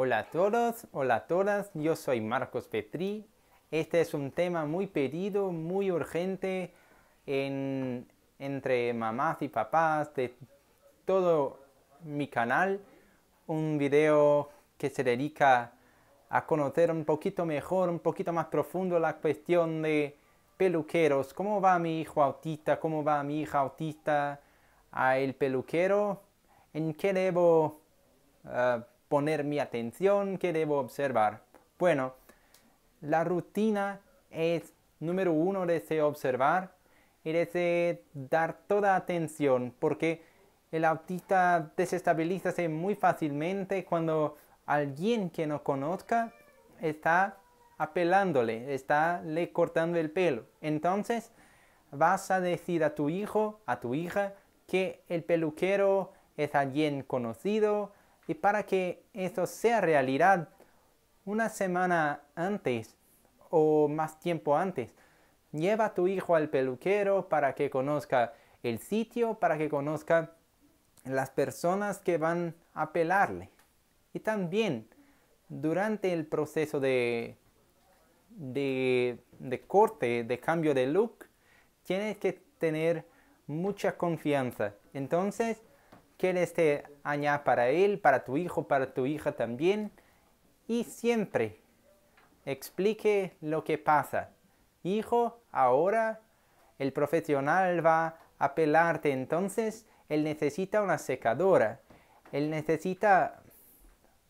Hola a todos, hola a todas, yo soy Marcos Petri. Este es un tema muy pedido, muy urgente entre mamás y papás de todo mi canal. Un video que se dedica a conocer un poquito mejor, un poquito más profundo la cuestión de peluqueros. ¿Cómo va mi hijo autista? ¿Cómo va mi hija autista? ¿A el peluquero? ¿En qué debo... Ah, poner mi atención? ¿Qué debo observar? Bueno, la rutina es número uno de observar y de dar toda atención porque el autista desestabilizase muy fácilmente cuando alguien que no conozca está apelándole, está le cortando el pelo. Entonces vas a decir a tu hijo, a tu hija, que el peluquero es alguien conocido, y para que esto sea realidad, una semana antes o más tiempo antes, lleva a tu hijo al peluquero para que conozca el sitio, para que conozca las personas que van a pelarle. Y también durante el proceso de, de, de corte, de cambio de look, tienes que tener mucha confianza. Entonces, quiere te este para él, para tu hijo, para tu hija también. Y siempre explique lo que pasa. Hijo, ahora el profesional va a pelarte, entonces él necesita una secadora, él necesita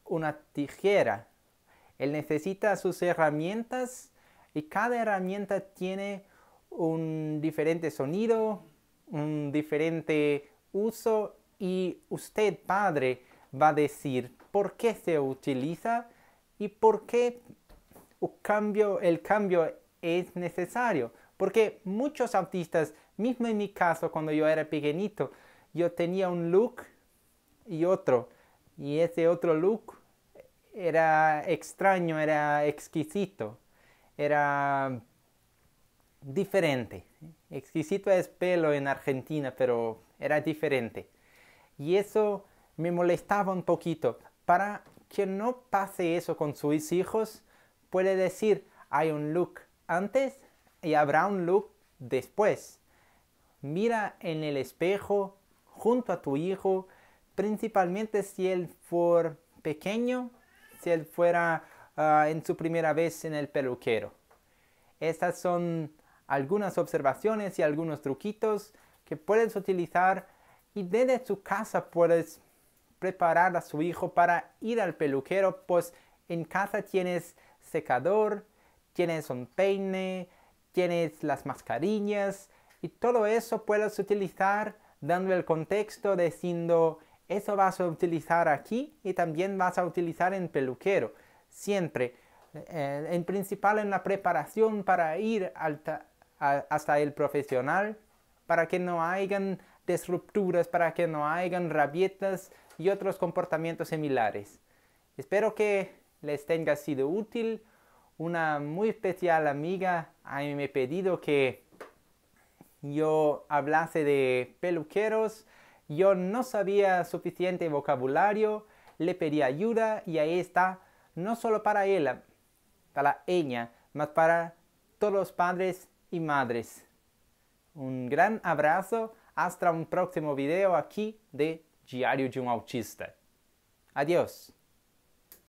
una tijera, él necesita sus herramientas y cada herramienta tiene un diferente sonido, un diferente uso y usted, padre, va a decir por qué se utiliza y por qué el cambio, es necesario. Porque muchos autistas, mismo en mi caso, cuando yo era pequeñito, yo tenía un look y otro. Y ese otro look era extraño, era exquisito, era diferente. Exquisito es pelo en Argentina, pero era diferente. Y eso me molestaba un poquito. Para que no pase eso con sus hijos, puede decir, hay un look antes y habrá un look después. Mira en el espejo junto a tu hijo, principalmente si él fuera pequeño, si él fuera ah, en su primera vez en el peluquero. Estas son algunas observaciones y algunos truquitos que puedes utilizar y desde su casa puedes preparar a su hijo para ir al peluquero, pues en casa tienes secador, tienes un peine, tienes las mascarillas y todo eso puedes utilizar dando el contexto diciendo eso vas a utilizar aquí y también vas a utilizar en peluquero. Siempre, eh, en principal en la preparación para ir hasta el profesional, para que no hayan rupturas para que no hagan rabietas y otros comportamientos similares. Espero que les tenga sido útil. Una muy especial amiga ha me pedido que yo hablase de peluqueros. Yo no sabía suficiente vocabulario, le pedí ayuda y ahí está, no solo para ella, para ella, más para todos los padres y madres. Un gran abrazo Hasta un próximo video aquí de Diario de un Autista. Adiós.